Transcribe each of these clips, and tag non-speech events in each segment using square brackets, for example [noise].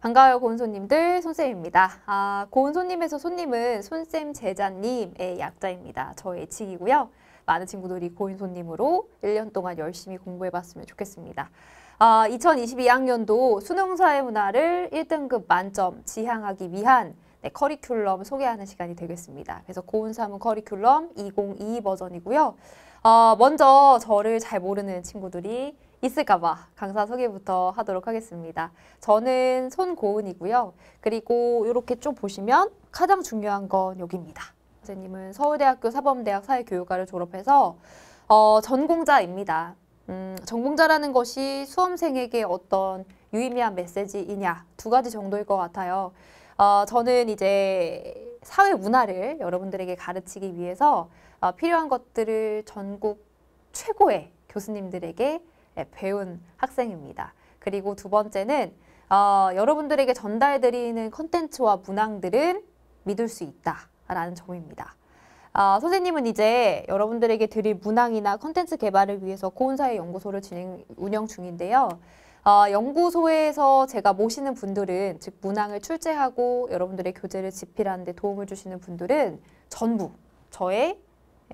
반가워요 고은손님들 손쌤입니다. 아, 고은손님에서 손님은 손쌤 제자님의 약자입니다. 저의 직이고요. 많은 친구들이 고은손님으로 1년 동안 열심히 공부해봤으면 좋겠습니다. 아, 2022학년도 수능사회 문화를 1등급 만점 지향하기 위한 네, 커리큘럼 소개하는 시간이 되겠습니다. 그래서 고은사문 커리큘럼 2022 버전이고요. 어, 먼저 저를 잘 모르는 친구들이 있을까봐 강사 소개부터 하도록 하겠습니다. 저는 손고은이고요. 그리고 이렇게 좀 보시면 가장 중요한 건 여기입니다. 선생님은 서울대학교 사범대학 사회교육과를 졸업해서 어, 전공자입니다. 음, 전공자라는 것이 수험생에게 어떤 유의미한 메시지이냐 두 가지 정도일 것 같아요. 어, 저는 이제 사회 문화를 여러분들에게 가르치기 위해서 어, 필요한 것들을 전국 최고의 교수님들에게 네, 배운 학생입니다. 그리고 두 번째는 어, 여러분들에게 전달드리는 컨텐츠와 문항들은 믿을 수 있다라는 점입니다. 어, 선생님은 이제 여러분들에게 드릴 문항이나 컨텐츠 개발을 위해서 고운사회 연구소를 진행 운영 중인데요. 어, 연구소에서 제가 모시는 분들은 즉 문항을 출제하고 여러분들의 교재를 집필하는 데 도움을 주시는 분들은 전부 저의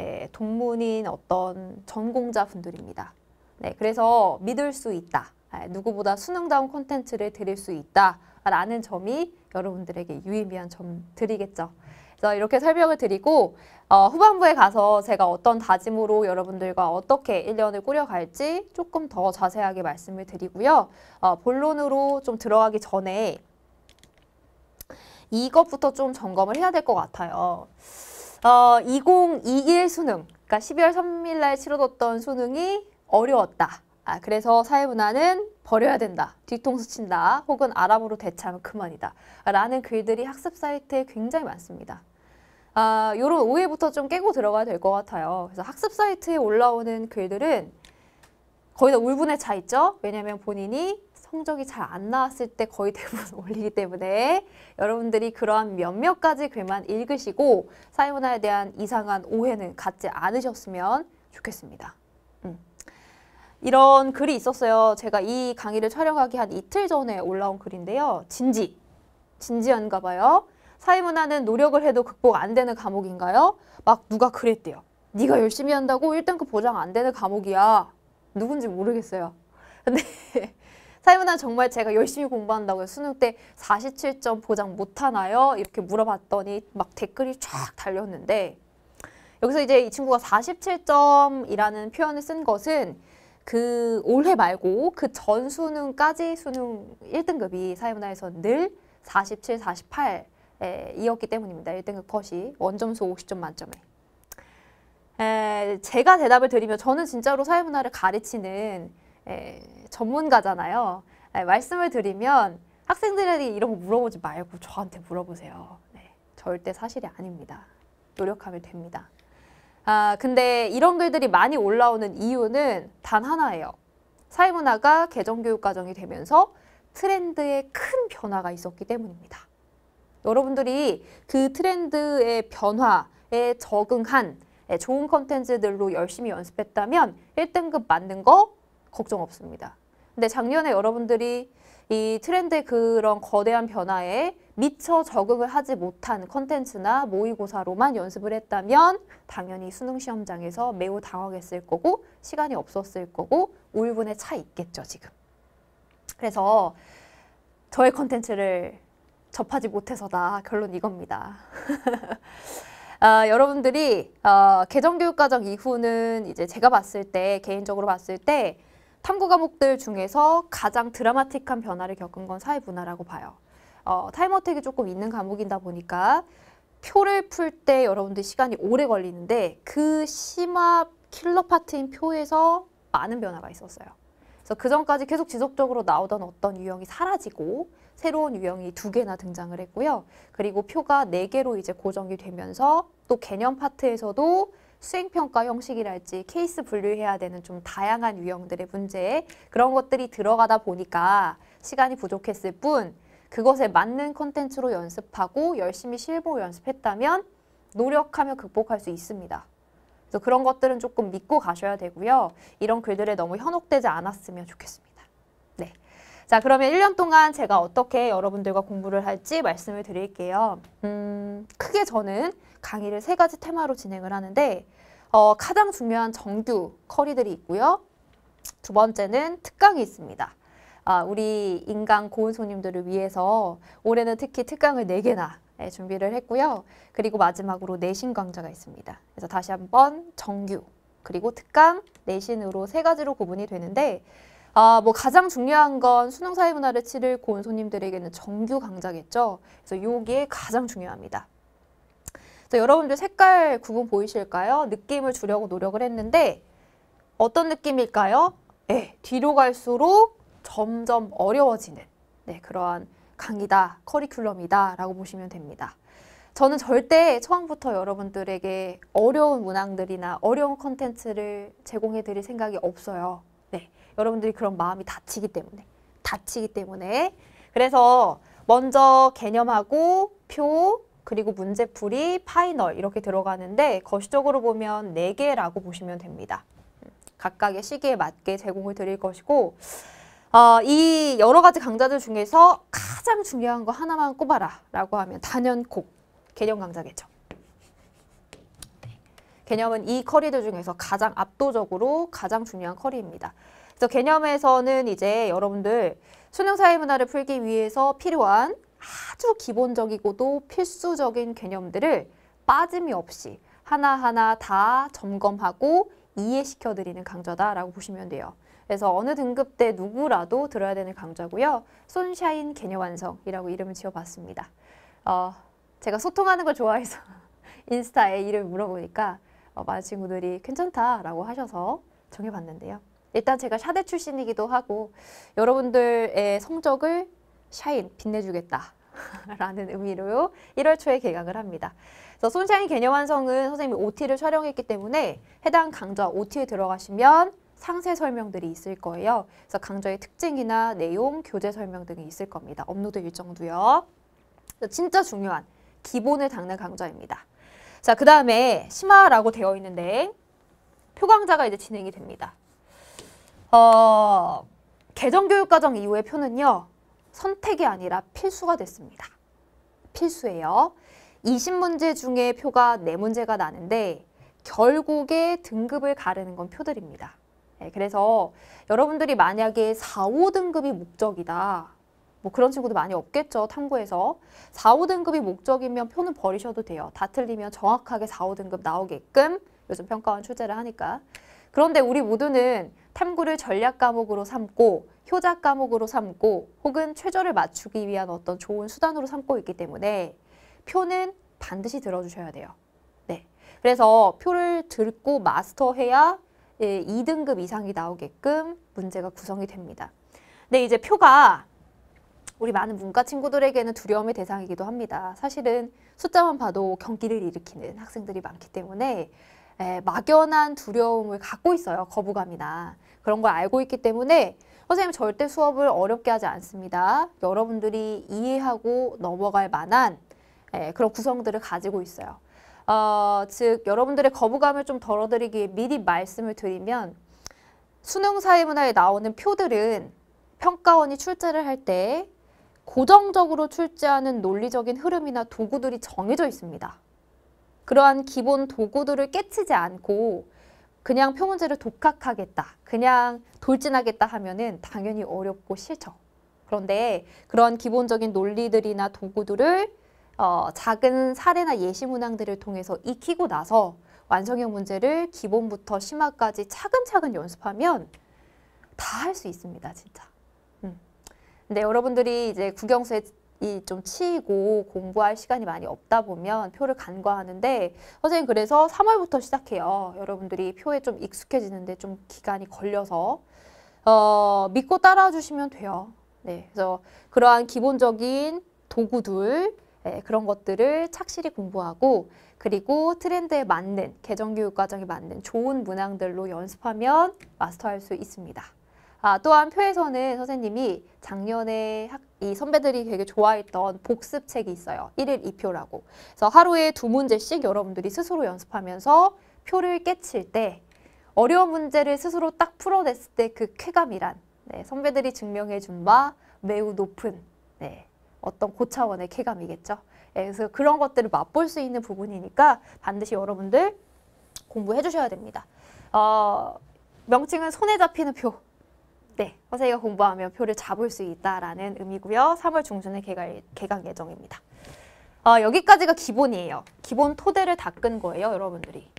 예, 동문인 어떤 전공자 분들입니다. 네, 그래서 믿을 수 있다. 아, 누구보다 수능다운 콘텐츠를 드릴 수 있다라는 점이 여러분들에게 유의미한 점드리겠죠 그래서 이렇게 설명을 드리고 어, 후반부에 가서 제가 어떤 다짐으로 여러분들과 어떻게 1년을 꾸려갈지 조금 더 자세하게 말씀을 드리고요. 어, 본론으로 좀 들어가기 전에 이것부터 좀 점검을 해야 될 것 같아요. 어, 2021 수능, 그러니까 12월 3일 날 치러뒀던 수능이 어려웠다. 아, 그래서 사회문화는 버려야 된다. 뒤통수 친다. 혹은 아랍어로 대체하면 그만이다. 라는 글들이 학습 사이트에 굉장히 많습니다. 아, 요런 오해부터 좀 깨고 들어가야 될 것 같아요. 그래서 학습 사이트에 올라오는 글들은 거의 다 울분에 차 있죠? 왜냐하면 본인이 성적이 잘 안 나왔을 때 거의 대부분 [laughs] 올리기 때문에 여러분들이 그러한 몇몇 가지 글만 읽으시고 사회문화에 대한 이상한 오해는 갖지 않으셨으면 좋겠습니다. 이런 글이 있었어요. 제가 이 강의를 촬영하기 한 이틀 전에 올라온 글인데요. 진지. 진지한가 봐요. 사회문화는 노력을 해도 극복 안 되는 과목인가요? 막 누가 그랬대요. 네가 열심히 한다고 1등급 그 보장 안 되는 과목이야. 누군지 모르겠어요. 근데 [laughs] 사회문화 정말 제가 열심히 공부한다고 요 수능 때 47점 보장 못하나요? 이렇게 물어봤더니 막 댓글이 쫙 달렸는데 여기서 이제 이 친구가 47점이라는 표현을 쓴 것은 그 올해 말고 그 전 수능까지 수능 1등급이 사회문화에서 늘 47, 48이었기 때문입니다. 1등급 컷이 원점수 50점 만점에. 에, 제가 대답을 드리면 저는 진짜로 사회문화를 가르치는 에, 전문가잖아요. 에, 말씀을 드리면 학생들에게 이런 거 물어보지 말고 저한테 물어보세요. 네, 절대 사실이 아닙니다. 노력하면 됩니다. 아, 근데 이런 글들이 많이 올라오는 이유는 단 하나예요. 사회문화가 개정교육 과정이 되면서 트렌드에 큰 변화가 있었기 때문입니다. 여러분들이 그 트렌드의 변화에 적응한 좋은 컨텐츠들로 열심히 연습했다면 1등급 맞는 거 걱정 없습니다. 근데 작년에 여러분들이 이 트렌드의 그런 거대한 변화에 미처 적응을 하지 못한 컨텐츠나 모의고사로만 연습을 했다면 당연히 수능 시험장에서 매우 당황했을 거고 시간이 없었을 거고 울분에 차 있겠죠, 지금. 그래서 저의 컨텐츠를 접하지 못해서다. 결론 이겁니다. [laughs] 아, 여러분들이 어, 개정교육과정 이후는 이제 제가 봤을 때 개인적으로 봤을 때 탐구 과목들 중에서 가장 드라마틱한 변화를 겪은 건 사회분화라고 봐요. 어, 타임 어택이 조금 있는 과목이다 보니까 표를 풀 때 여러분들 시간이 오래 걸리는데 그 심화 킬러 파트인 표에서 많은 변화가 있었어요. 그래서 그전까지 계속 지속적으로 나오던 어떤 유형이 사라지고 새로운 유형이 두 개나 등장을 했고요. 그리고 표가 네 개로 이제 고정이 되면서 또 개념 파트에서도 수행평가 형식이랄지 케이스 분류해야 되는 좀 다양한 유형들의 문제 그런 것들이 들어가다 보니까 시간이 부족했을 뿐 그것에 맞는 컨텐츠로 연습하고 열심히 실버 연습했다면 노력하며 극복할 수 있습니다. 그래서 그런 것들은 조금 믿고 가셔야 되고요. 이런 글들에 너무 현혹되지 않았으면 좋겠습니다. 네. 자, 그러면 1년 동안 제가 어떻게 여러분들과 공부를 할지 말씀을 드릴게요. 음, 크게 저는 강의를 세 가지 테마로 진행을 하는데 어, 가장 중요한 정규 커리들이 있고요. 두 번째는 특강이 있습니다. 아, 우리 인간 고은 손님들을 위해서 올해는 특히 특강을 4개나 예, 준비를 했고요. 그리고 마지막으로 내신 강좌가 있습니다. 그래서 다시 한번 정규 그리고 특강, 내신으로 세 가지로 구분이 되는데 아, 뭐 가장 중요한 건 수능 사회문화를 치를 고온 손님들에게는 정규 강좌겠죠. 그래서 요게 가장 중요합니다. 그래서 여러분들 색깔 구분 보이실까요? 느낌을 주려고 노력을 했는데 어떤 느낌일까요? 예, 뒤로 갈수록 점점 어려워지는 네, 그러한 강의다, 커리큘럼이다 라고 보시면 됩니다. 저는 절대 처음부터 여러분들에게 어려운 문항들이나 어려운 컨텐츠를 제공해 드릴 생각이 없어요. 네, 여러분들이 그런 마음이 다치기 때문에 다치기 때문에 그래서 먼저 개념하고 표 그리고 문제풀이 파이널 이렇게 들어가는데 거시적으로 보면 4개라고 보시면 됩니다. 음, 각각의 시기에 맞게 제공을 드릴 것이고 어, 이 여러 가지 강좌들 중에서 가장 중요한 거 하나만 꼽아라 라고 하면 단연 곡, 개념 강좌겠죠. 네. 개념은 이 커리들 중에서 가장 압도적으로 가장 중요한 커리입니다. 그래서 개념에서는 이제 여러분들 수능사회 문화를 풀기 위해서 필요한 아주 기본적이고도 필수적인 개념들을 빠짐이 없이 하나하나 다 점검하고 이해시켜드리는 강좌다라고 보시면 돼요. 그래서 어느 등급 때 누구라도 들어야 되는 강좌고요. 손샤인 개념 완성이라고 이름을 지어봤습니다. 어, 제가 소통하는 걸 좋아해서 [laughs] 인스타에 이름 물어보니까 어, 많은 친구들이 괜찮다라고 하셔서 정해봤는데요. 일단 제가 샤대 출신이기도 하고 여러분들의 성적을 샤인 빛내주겠다 라는 의미로 1월 초에 개강을 합니다. 그래서 손상의 개념 완성은 선생님이 OT를 촬영했기 때문에 해당 강좌 OT에 들어가시면 상세 설명들이 있을 거예요. 그래서 강좌의 특징이나 내용, 교재 설명 등이 있을 겁니다. 업로드 일정도요. 진짜 중요한 기본을 닦는 강좌입니다. 자, 그 다음에 심화라고 되어 있는데 표강좌가 이제 진행이 됩니다. 어, 개정교육과정 이후의 표는요. 선택이 아니라 필수가 됐습니다. 필수예요. 20문제 중에 표가 4문제가 나는데 결국에 등급을 가르는 건 표들입니다. 예, 그래서 여러분들이 만약에 4, 5등급이 목적이다. 뭐 그런 친구도 많이 없겠죠. 탐구에서. 4, 5등급이 목적이면 표는 버리셔도 돼요. 다 틀리면 정확하게 4, 5등급 나오게끔 요즘 평가원 출제를 하니까. 그런데 우리 모두는 탐구를 전략 과목으로 삼고 효자 과목으로 삼고 혹은 최저를 맞추기 위한 어떤 좋은 수단으로 삼고 있기 때문에 표는 반드시 들어주셔야 돼요. 네. 그래서 표를 듣고 마스터해야 2등급 예, 이상이 나오게끔 문제가 구성이 됩니다. 근 이제 표가 우리 많은 문과 친구들에게는 두려움의 대상이기도 합니다. 사실은 숫자만 봐도 경기를 일으키는 학생들이 많기 때문에 에, 예, 막연한 두려움을 갖고 있어요. 거부감이나 그런 걸 알고 있기 때문에 선생님 절대 수업을 어렵게 하지 않습니다. 여러분들이 이해하고 넘어갈 만한 예, 그런 구성들을 가지고 있어요. 어, 즉 여러분들의 거부감을 좀 덜어드리기 위해 미리 말씀을 드리면 수능 사회문화에 나오는 표들은 평가원이 출제를 할 때 고정적으로 출제하는 논리적인 흐름이나 도구들이 정해져 있습니다. 그러한 기본 도구들을 깨치지 않고 그냥 표문제를 독학하겠다, 그냥 돌진하겠다 하면은 당연히 어렵고 싫죠. 그런데 그런 기본적인 논리들이나 도구들을 어, 작은 사례나 예시 문항들을 통해서 익히고 나서 완성형 문제를 기본부터 심화까지 차근차근 연습하면 다 할 수 있습니다, 진짜. 음. 근데 여러분들이 이제 국영수에 이좀 치이고 공부할 시간이 많이 없다 보면 표를 간과하는데 선생님 그래서 3월부터 시작해요. 여러분들이 표에 좀 익숙해지는데 좀 기간이 걸려서 어, 믿고 따라와 주시면 돼요. 네, 그래서 그러한 기본적인 도구들 네, 그런 것들을 착실히 공부하고 그리고 트렌드에 맞는 개정교육 과정에 맞는 좋은 문항들로 연습하면 마스터할 수 있습니다. 아, 또한 표에서는 선생님이 작년에 학, 이 선배들이 되게 좋아했던 복습책이 있어요. 일일이표라고 그래서 하루에 두 문제씩 여러분들이 스스로 연습하면서 표를 깨칠 때 어려운 문제를 스스로 딱 풀어냈을 때 그 쾌감이란 네, 선배들이 증명해 준바 매우 높은 네, 어떤 고차원의 쾌감이겠죠. 예, 그래서 그런 것들을 맛볼 수 있는 부분이니까 반드시 여러분들 공부해 주셔야 됩니다. 어, 명칭은 손에 잡히는 표. 네, 허세이 공부하면 표를 잡을 수 있다라는 의미고요. 3월 중순에 개강, 개강 예정입니다. 어, 여기까지가 기본이에요. 기본 토대를 닦은 거예요, 여러분들이.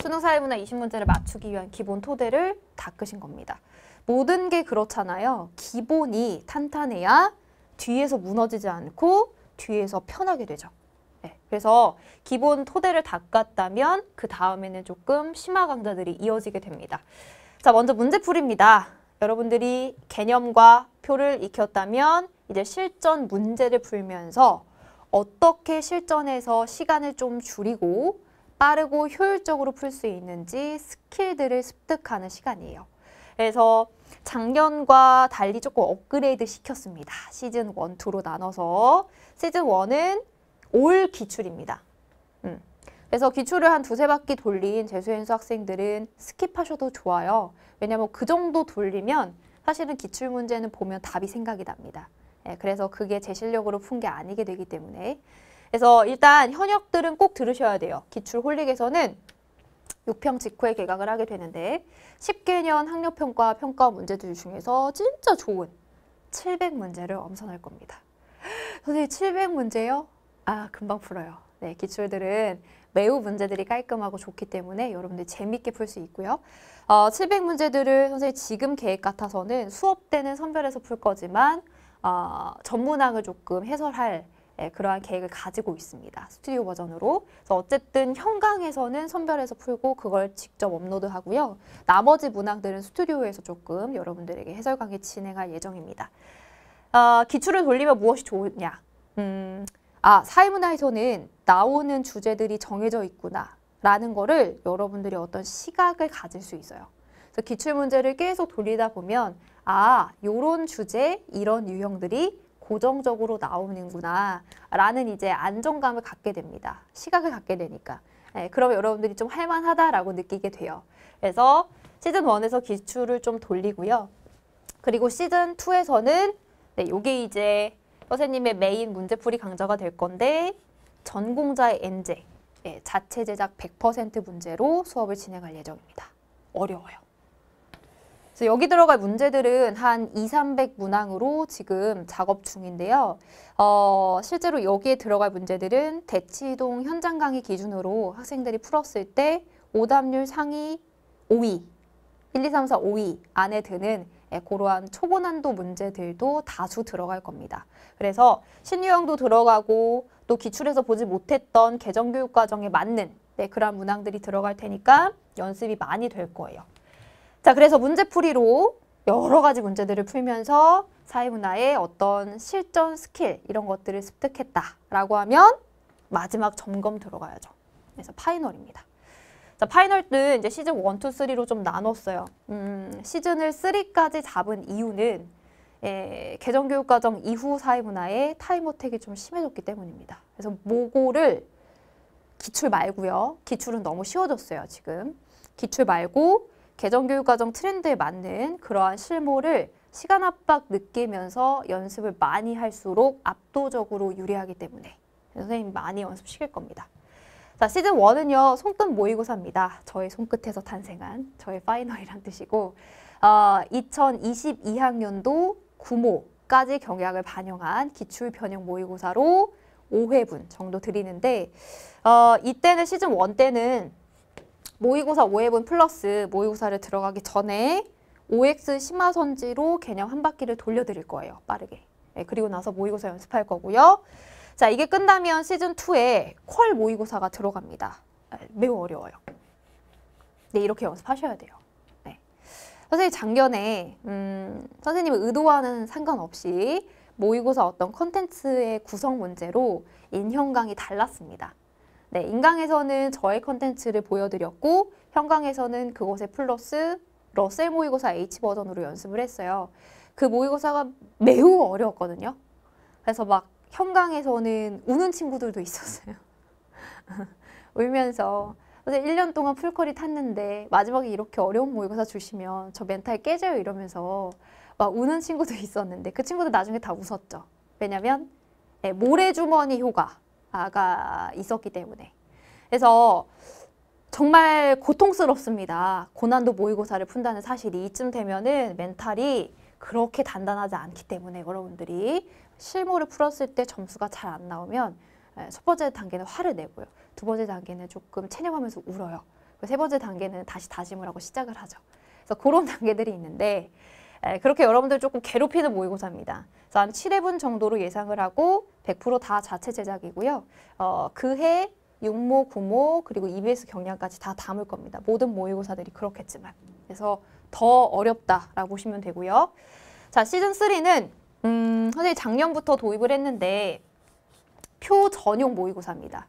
수능 사회문화 20문제를 맞추기 위한 기본 토대를 닦으신 겁니다. 모든 게 그렇잖아요. 기본이 탄탄해야 뒤에서 무너지지 않고 뒤에서 편하게 되죠. 네, 그래서 기본 토대를 닦았다면 그 다음에는 조금 심화 강좌들이 이어지게 됩니다. 자, 먼저 문제풀입니다. 여러분들이 개념과 표를 익혔다면 이제 실전 문제를 풀면서 어떻게 실전에서 시간을 좀 줄이고 빠르고 효율적으로 풀 수 있는지 스킬들을 습득하는 시간이에요. 그래서 작년과 달리 조금 업그레이드 시켰습니다. 시즌 1, 2로 나눠서 시즌 1은 올 기출입니다. 음. 그래서 기출을 한 두세 바퀴 돌린 재수연수 학생들은 스킵하셔도 좋아요. 왜냐하면 그 정도 돌리면 사실은 기출 문제는 보면 답이 생각이 납니다. 예, 그래서 그게 제 실력으로 푼 게 아니게 되기 때문에 그래서 일단 현역들은 꼭 들으셔야 돼요. 기출 홀릭에서는 6평 직후에 개강을 하게 되는데 10개년 학력평가 평가 문제들 중에서 진짜 좋은 700문제를 엄선할 겁니다. 선생님 700문제요? 아 금방 풀어요. 네 기출들은 매우 문제들이 깔끔하고 좋기 때문에 여러분들 재밌게 풀 수 있고요. 어, 700문제들을 선생님 지금 계획 같아서는 수업 때는 선별해서 풀 거지만 어, 전문학을 조금 해설할 예, 그러한 계획을 가지고 있습니다. 스튜디오 버전으로. 그래서 어쨌든 현강에서는 선별해서 풀고 그걸 직접 업로드하고요. 나머지 문항들은 스튜디오에서 조금 여러분들에게 해설 강의 진행할 예정입니다. 어, 기출을 돌리면 무엇이 좋냐? 음, 아, 사회문화에서는 나오는 주제들이 정해져 있구나. 라는 거를 여러분들이 어떤 시각을 가질 수 있어요. 그래서 기출문제를 계속 돌리다 보면 아, 요런 주제, 이런 유형들이 고정적으로 나오는구나 라는 이제 안정감을 갖게 됩니다. 시각을 갖게 되니까. 네, 예, 그럼 여러분들이 좀 할만하다라고 느끼게 돼요. 그래서 시즌 1에서 기출을 좀 돌리고요. 그리고 시즌 2에서는 네, 이게 이제 선생님의 메인 문제풀이 강좌가 될 건데 전공자의 엔제, 네, 자체 제작 100% 문제로 수업을 진행할 예정입니다. 어려워요. 그래서 여기 들어갈 문제들은 한 2, 300 문항으로 지금 작업 중인데요. 어, 실제로 여기에 들어갈 문제들은 대치동 현장 강의 기준으로 학생들이 풀었을 때 오답률 상위 5위, 1, 2, 3, 4, 5위 안에 드는 예, 고러한 초보난도 문제들도 다수 들어갈 겁니다. 그래서 신유형도 들어가고 또 기출에서 보지 못했던 개정교육 과정에 맞는 네, 그런 문항들이 들어갈 테니까 연습이 많이 될 거예요. 자, 그래서 문제풀이로 여러 가지 문제들을 풀면서 사회문화의 어떤 실전 스킬 이런 것들을 습득했다라고 하면 마지막 점검 들어가야죠. 그래서 파이널입니다. 자, 파이널은 이제 시즌 원, 투, 쓰리로좀 나눴어요. 음, 시즌을 쓰리까지 잡은 이유는 예, 개정교육과정 이후 사회문화의 타임어택이 좀 심해졌기 때문입니다. 그래서 모고를 기출 말고요. 기출은 너무 쉬워졌어요, 지금. 기출 말고 개정교육과정 트렌드에 맞는 그러한 실무를 시간 압박 느끼면서 연습을 많이 할수록 압도적으로 유리하기 때문에 선생님 많이 연습시킬 겁니다. 자 시즌 1은요 손끝 모의고사입니다. 저의 손끝에서 탄생한 저의 파이널이란 뜻이고 어, 2022학년도 구모까지 경향을 반영한 기출 변형 모의고사로 5회분 정도 드리는데 어, 이때는 시즌 1 때는 모의고사 5회분 플러스 모의고사를 들어가기 전에 OX 심화선지로 개념 한 바퀴를 돌려드릴 거예요. 빠르게. 네, 그리고 나서 모의고사 연습할 거고요. 자, 이게 끝나면 시즌2에 퀄 모의고사가 들어갑니다. 네, 매우 어려워요. 네, 이렇게 연습하셔야 돼요. 네. 선생님, 작년에 음, 선생님 의도와는 상관없이 모의고사 어떤 컨텐츠의 구성 문제로 인형강이 달랐습니다. 네, 인강에서는 저의 컨텐츠를 보여드렸고 현강에서는 그것에 플러스 러셀 모의고사 H버전으로 연습을 했어요. 그 모의고사가 매우 어려웠거든요. 그래서 막 현강에서는 우는 친구들도 있었어요. [laughs] 울면서 1년 동안 풀컬이 탔는데 마지막에 이렇게 어려운 모의고사 주시면 저 멘탈 깨져요 이러면서 막 우는 친구도 있었는데 그 친구들 나중에 다 웃었죠. 왜냐면 네, 모래주머니 효과 아가 있었기 때문에 그래서 정말 고통스럽습니다. 고난도 모의고사를 푼다는 사실이 이쯤 되면은 멘탈이 그렇게 단단하지 않기 때문에 여러분들이 실무를 풀었을 때 점수가 잘 안 나오면 예, 첫 번째 단계는 화를 내고요. 두 번째 단계는 조금 체념하면서 울어요. 세 번째 단계는 다시 다짐을 하고 시작을 하죠. 그래서 그런 [laughs] 단계들이 있는데 예, 그렇게 여러분들 조금 괴롭히는 모의고사입니다. 한 7회분 정도로 예상을 하고 100%다 자체 제작이고요. 어, 그해 6모, 9모 그리고 EBS 경량까지 다 담을 겁니다. 모든 모의고사들이 그렇겠지만. 그래서 더 어렵다라고 보시면 되고요. 자 시즌 3는 음, 선생님 작년부터 도입을 했는데 표 전용 모의고사입니다.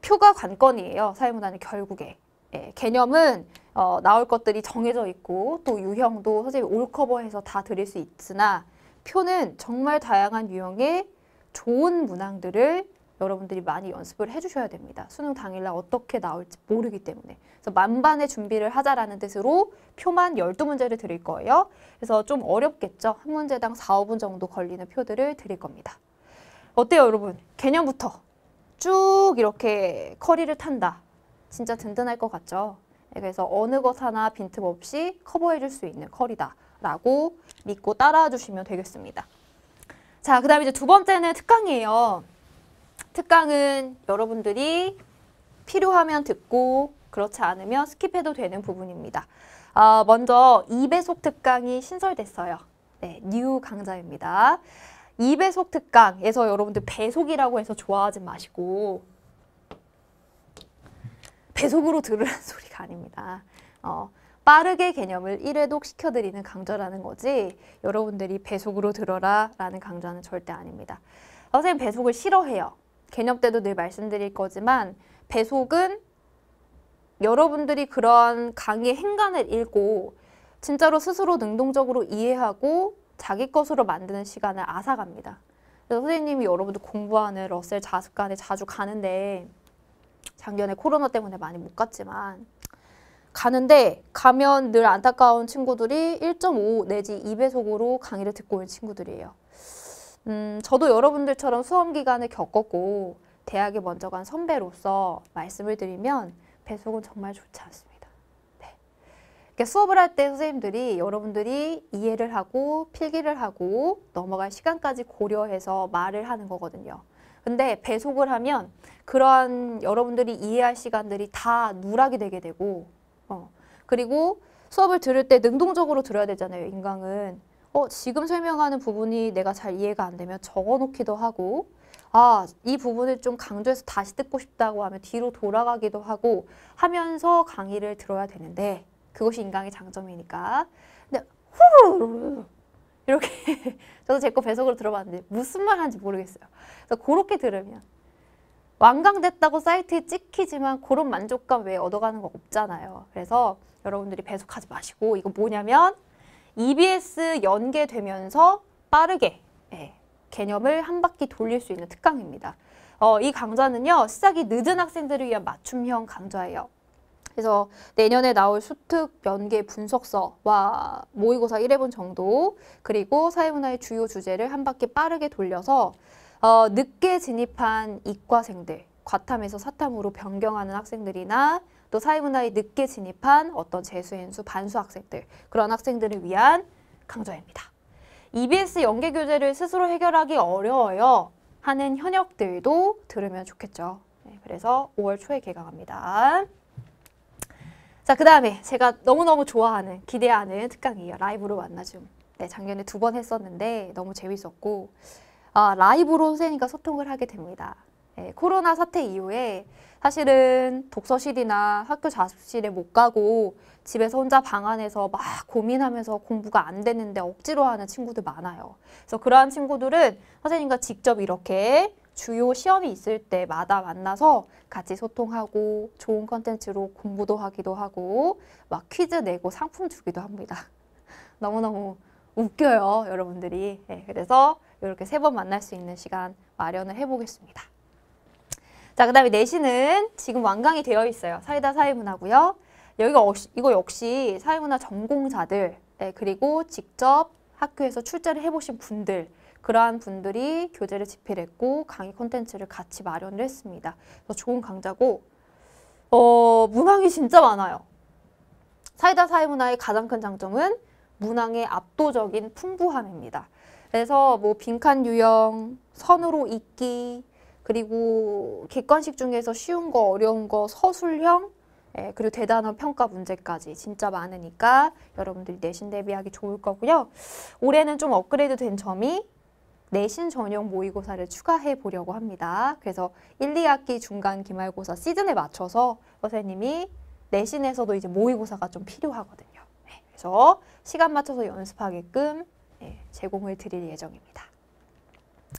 표가 관건이에요. 사회문화는 결국에. 예, 개념은 어, 나올 것들이 정해져 있고 또 유형도 선생님이 올커버해서 다 드릴 수 있으나 표는 정말 다양한 유형의 좋은 문항들을 여러분들이 많이 연습을 해주셔야 됩니다. 수능 당일날 어떻게 나올지 모르기 때문에. 그래서 만반의 준비를 하자라는 뜻으로 표만 1 2 문제를 드릴 거예요. 그래서 좀 어렵겠죠. 한 문제당 4, 5분 정도 걸리는 표들을 드릴 겁니다. 어때요 여러분? 개념부터 쭉 이렇게 커리를 탄다. 진짜 든든할 것 같죠. 예, 그래서 어느 것 하나 빈틈없이 커버해줄 수 있는 컬이다라고 믿고 따라와 주시면 되겠습니다. 자, 그 다음에 이제 두 번째는 특강이에요. 특강은 여러분들이 필요하면 듣고 그렇지 않으면 스킵해도 되는 부분입니다. 어, 먼저 2배속 특강이 신설됐어요. 네, 뉴 강좌입니다. 2배속 특강에서 여러분들 배속이라고 해서 좋아하지 마시고 계속으로 들으라는 [laughs] 소리가 아닙니다. 어, 빠르게 개념을 1회독 시켜드리는 강좌라는 거지 여러분들이 배속으로 들어라 라는 강좌는 절대 아닙니다. 선생님 배속을 싫어해요. 개념 때도 늘 말씀드릴 거지만 배속은 여러분들이 그런 강의 행간을 읽고 진짜로 스스로 능동적으로 이해하고 자기 것으로 만드는 시간을 앗아갑니다. 선생님이 여러분들 공부하는 러셀 자습관에 자주 가는데 작년에 코로나 때문에 많이 못 갔지만 가는데 가면 늘 안타까운 친구들이 1.5 내지 2배속으로 강의를 듣고 온 친구들이에요. 음, 저도 여러분들처럼 수험 기간을 겪었고 대학에 먼저 간 선배로서 말씀을 드리면 배속은 정말 좋지 않습니다. 네. 그러니까 수업을 할 때 선생님들이 여러분들이 이해를 하고 필기를 하고 넘어갈 시간까지 고려해서 말을 하는 거거든요. 근데 배속을 하면 그러한 여러분들이 이해할 시간들이 다 누락이 되게 되고 어. 그리고 수업을 들을 때 능동적으로 들어야 되잖아요. 인강은. 어, 지금 설명하는 부분이 내가 잘 이해가 안 되면 적어놓기도 하고 아, 이 부분을 좀 강조해서 다시 듣고 싶다고 하면 뒤로 돌아가기도 하고 하면서 강의를 들어야 되는데 그것이 인강의 장점이니까 근데 후루 이렇게 [laughs] 저도 제 거 배속으로 들어봤는데 무슨 말 하는지 모르겠어요. 그래서 그렇게 들으면 완강됐다고 사이트에 찍히지만 그런 만족감 외 얻어가는 거 없잖아요. 그래서 여러분들이 배속하지 마시고 이거 뭐냐면 EBS 연계되면서 빠르게 예, 개념을 한 바퀴 돌릴 수 있는 특강입니다. 어, 이 강좌는요. 시작이 늦은 학생들을 위한 맞춤형 강좌예요. 그래서 내년에 나올 수특 연계 분석서와 모의고사 1회분 정도 그리고 사회문화의 주요 주제를 한 바퀴 빠르게 돌려서 어, 늦게 진입한 이과생들 과탐에서 사탐으로 변경하는 학생들이나 또 사회문화에 늦게 진입한 어떤 재수, 인수, 반수 학생들 그런 학생들을 위한 강좌입니다. EBS 연계 교재를 스스로 해결하기 어려워요 하는 현역들도 들으면 좋겠죠. 네, 그래서 5월 초에 개강합니다. 자, 그 다음에 제가 너무너무 좋아하는, 기대하는 특강이에요. 라이브로 만나줌. 네, 작년에 두 번 했었는데 너무 재밌었고 아, 라이브로 선생님과 소통을 하게 됩니다. 네, 코로나 사태 이후에 사실은 독서실이나 학교 자습실에 못 가고 집에서 혼자 방 안에서 막 고민하면서 공부가 안 되는데 억지로 하는 친구들 많아요. 그래서 그러한 친구들은 선생님과 직접 이렇게 주요 시험이 있을 때마다 만나서 같이 소통하고 좋은 컨텐츠로 공부도 하기도 하고 막 퀴즈 내고 상품 주기도 합니다. [laughs] 너무너무 웃겨요, 여러분들이. 네, 그래서 이렇게 세 번 만날 수 있는 시간 마련을 해보겠습니다. 자, 그 다음에 내신은 지금 완강이 되어 있어요. 사이다 사회문화고요. 여기가 어시, 이거 역시 사회문화 전공자들, 네, 그리고 직접 학교에서 출제를 해보신 분들 그러한 분들이 교재를 집필했고 강의 콘텐츠를 같이 마련을 했습니다. 그래서 좋은 강좌고 어, 문항이 진짜 많아요. 사이다 사회문화의 가장 큰 장점은 문항의 압도적인 풍부함입니다. 그래서 뭐 빈칸 유형, 선으로 읽기, 그리고 객관식 중에서 쉬운 거, 어려운 거, 서술형, 예, 그리고 대단한 평가 문제까지 진짜 많으니까 여러분들이 내신 대비하기 좋을 거고요. 올해는 좀 업그레이드 된 점이 내신 전용 모의고사를 추가해 보려고 합니다. 그래서 1, 2학기 중간 기말고사 시즌에 맞춰서 선생님이 내신에서도 이제 모의고사가 좀 필요하거든요. 네, 그래서 시간 맞춰서 연습하게끔 네, 제공을 드릴 예정입니다.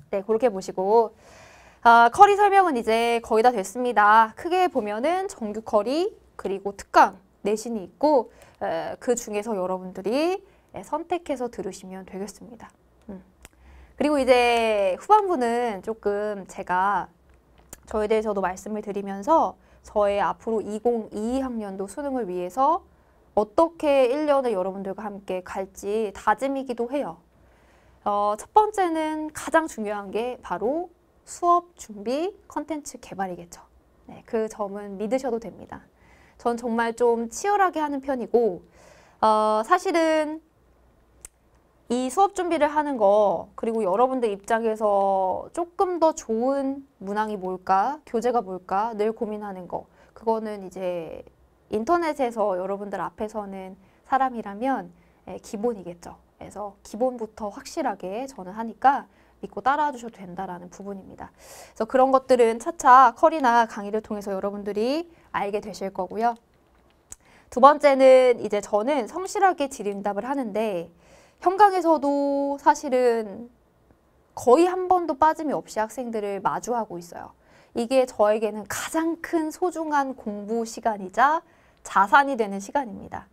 네, 그렇게 보시고 아, 커리 설명은 이제 거의 다 됐습니다. 크게 보면은 정규 커리 그리고 특강 내신이 있고 에, 그 중에서 여러분들이 선택해서 들으시면 되겠습니다. 그리고 이제 후반부는 조금 제가 저에 대해서도 말씀을 드리면서 저의 앞으로 2022학년도 수능을 위해서 어떻게 1년을 여러분들과 함께 갈지 다짐이기도 해요. 어, 첫 번째는 가장 중요한 게 바로 수업 준비 컨텐츠 개발이겠죠. 네, 그 점은 믿으셔도 됩니다. 전 정말 좀 치열하게 하는 편이고 어, 사실은 이 수업 준비를 하는 거 그리고 여러분들 입장에서 조금 더 좋은 문항이 뭘까 교재가 뭘까 늘 고민하는 거 그거는 이제 인터넷에서 여러분들 앞에서는 사람이라면 예, 기본이겠죠 그래서 기본부터 확실하게 저는 하니까 믿고 따라와 주셔도 된다라는 부분입니다. 그래서 그런 것들은 차차 커리나 강의를 통해서 여러분들이 알게 되실 거고요. 두 번째는 이제 저는 성실하게 질의응답을 하는데 현강에서도 사실은 거의 한 번도 빠짐이 없이 학생들을 마주하고 있어요. 이게 저에게는 가장 큰 소중한 공부 시간이자 자산이 되는 시간입니다.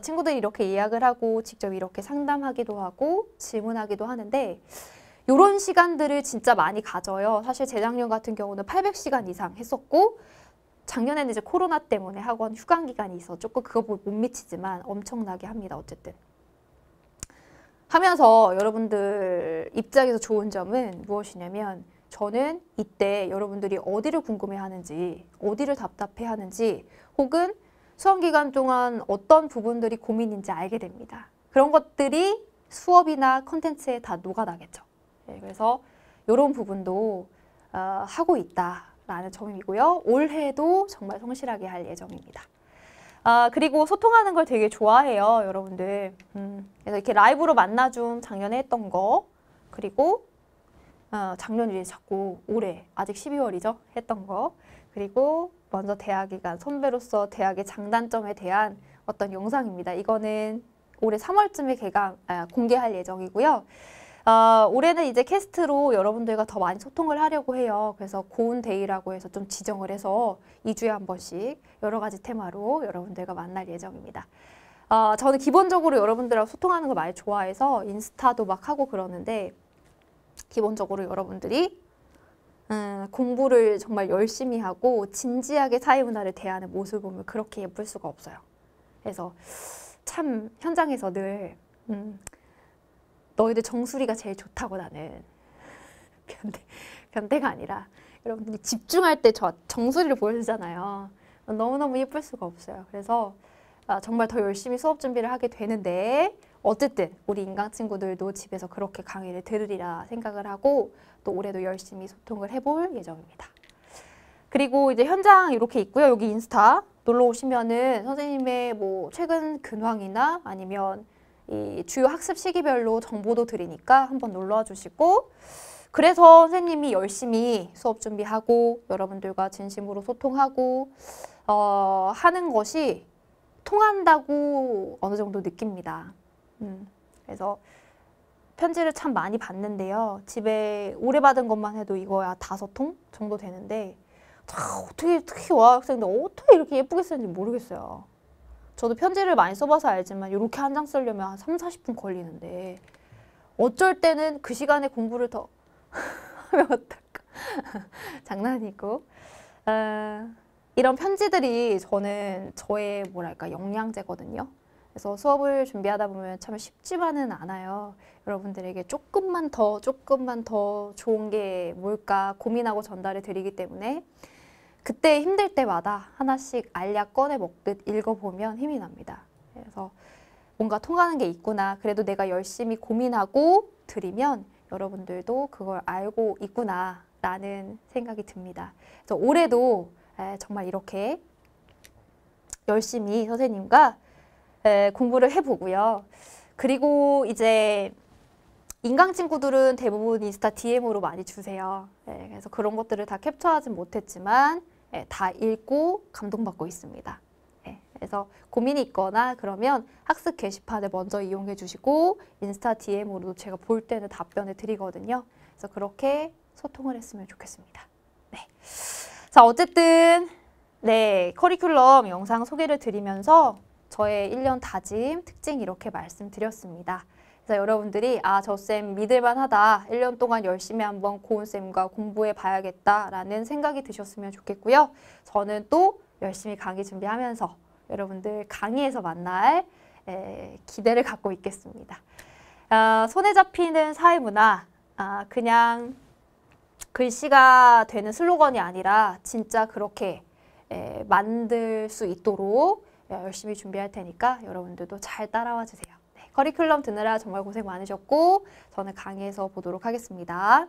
친구들이 이렇게 예약을 하고 직접 이렇게 상담하기도 하고 질문하기도 하는데 이런 시간들을 진짜 많이 가져요. 사실 재작년 같은 경우는 800시간 이상 했었고 작년에는 이제 코로나 때문에 학원 휴강 기간이 있어 조금 그거 못 미치지만 엄청나게 합니다. 어쨌든. 하면서 여러분들 입장에서 좋은 점은 무엇이냐면 저는 이때 여러분들이 어디를 궁금해하는지 어디를 답답해하는지 혹은 수험 기간 동안 어떤 부분들이 고민인지 알게 됩니다. 그런 것들이 수업이나 컨텐츠에 다 녹아나겠죠. 네, 그래서 이런 부분도 어, 하고 있다라는 점이고요. 올해도 정말 성실하게 할 예정입니다. 아, 그리고 소통하는 걸 되게 좋아해요, 여러분들. 음, 그래서 이렇게 라이브로 만나 줌 작년에 했던 거, 그리고 어, 작년 위에 자꾸 올해, 아직 12월이죠? 했던 거, 그리고 먼저 대학이간 선배로서 대학의 장단점에 대한 어떤 영상입니다. 이거는 올해 3월쯤에 개강, 아, 공개할 예정이고요. 어, 올해는 이제 캐스트로 여러분들과 더 많이 소통을 하려고 해요. 그래서 고운데이라고 해서 좀 지정을 해서 2주에 한 번씩 여러 가지 테마로 여러분들과 만날 예정입니다. 어, 저는 기본적으로 여러분들하고 소통하는 거 많이 좋아해서 인스타도 막 하고 그러는데 기본적으로 여러분들이 음, 공부를 정말 열심히 하고 진지하게 사회문화를 대하는 모습을 보면 그렇게 예쁠 수가 없어요. 그래서 참 현장에서 늘 음, 너희들 정수리가 제일 좋다고 나는 변태 [laughs] 변대가 아니라 여러분들이 집중할 때 저 정수리를 보여주잖아요. 너무너무 예쁠 수가 없어요. 그래서 아, 정말 더 열심히 수업 준비를 하게 되는데 어쨌든 우리 인강 친구들도 집에서 그렇게 강의를 들으리라 생각을 하고 또 올해도 열심히 소통을 해볼 예정입니다. 그리고 이제 현장 이렇게 있고요. 여기 인스타 놀러 오시면은 선생님의 뭐 최근 근황이나 아니면 이 주요 학습 시기별로 정보도 드리니까 한번 놀러와 주시고 그래서 선생님이 열심히 수업 준비하고 여러분들과 진심으로 소통하고 어, 하는 것이 통한다고 어느 정도 느낍니다. 음, 그래서 편지를 참 많이 받는데요. 집에 오래 받은 것만 해도 이거야 다섯 통 정도 되는데 참 어떻게 특히 와학생들 어떻게 이렇게 예쁘게 쓰는지 모르겠어요. 저도 편지를 많이 써봐서 알지만 이렇게 한 장 쓰려면 한 3, 40분 걸리는데 어쩔 때는 그 시간에 공부를 더 [laughs] 하면 어떨까? [laughs] 장난이고 어, 이런 편지들이 저는 저의 뭐랄까 영양제거든요. 그래서 수업을 준비하다 보면 참 쉽지만은 않아요. 여러분들에게 조금만 더 조금만 더 좋은 게 뭘까 고민하고 전달해 드리기 때문에 그때 힘들 때마다 하나씩 알약 꺼내 먹듯 읽어보면 힘이 납니다. 그래서 뭔가 통하는 게 있구나. 그래도 내가 열심히 고민하고 드리면 여러분들도 그걸 알고 있구나. 라는 생각이 듭니다. 그래서 올해도 정말 이렇게 열심히 선생님과 공부를 해보고요. 그리고 이제 인강 친구들은 대부분 인스타 DM으로 많이 주세요. 네, 그래서 그런 것들을 다 캡처하진 못했지만 예, 다 읽고 감동받고 있습니다. 예, 그래서 고민이 있거나 그러면 학습 게시판을 먼저 이용해 주시고 인스타 DM으로도 제가 볼 때는 답변을 드리거든요. 그래서 그렇게 소통을 했으면 좋겠습니다. 네. 자, 어쨌든 네, 커리큘럼 영상 소개를 드리면서 저의 1년 다짐, 특징 이렇게 말씀드렸습니다. 자, 여러분들이 아, 저 쌤 믿을만 하다. 1년 동안 열심히 한번 고은쌤과 공부해 봐야겠다라는 생각이 드셨으면 좋겠고요. 저는 또 열심히 강의 준비하면서 여러분들 강의에서 만날 에, 기대를 갖고 있겠습니다. 아, 손에 잡히는 사회문화, 아, 그냥 글씨가 되는 슬로건이 아니라 진짜 그렇게 에, 만들 수 있도록 열심히 준비할 테니까 여러분들도 잘 따라와 주세요. 커리큘럼 드느라 정말 고생 많으셨고 저는 강의에서 보도록 하겠습니다.